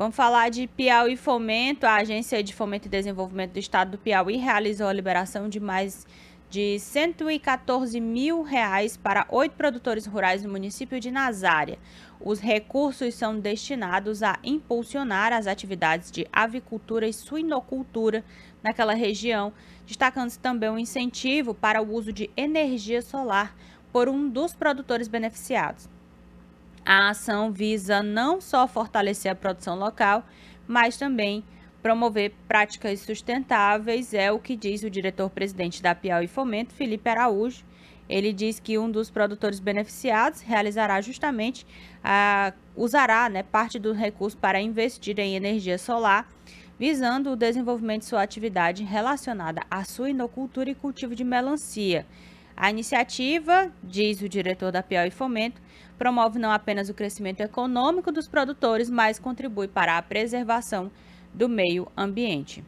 Vamos falar de Piauí Fomento. A Agência de Fomento e Desenvolvimento do Estado do Piauí realizou a liberação de mais de 114 mil reais para oito produtores rurais no município de Nazária. Os recursos são destinados a impulsionar as atividades de avicultura e suinocultura naquela região, destacando-se também um incentivo para o uso de energia solar por um dos produtores beneficiados. A ação visa não só fortalecer a produção local, mas também promover práticas sustentáveis, é o que diz o diretor-presidente da Piauí Fomento, Felipe Araújo. Ele diz que um dos produtores beneficiados realizará justamente, usará né, parte do recurso para investir em energia solar, visando o desenvolvimento de sua atividade relacionada à sua inocultura e cultivo de melancia. A iniciativa, diz o diretor da Piauí Fomento, promove não apenas o crescimento econômico dos produtores, mas contribui para a preservação do meio ambiente.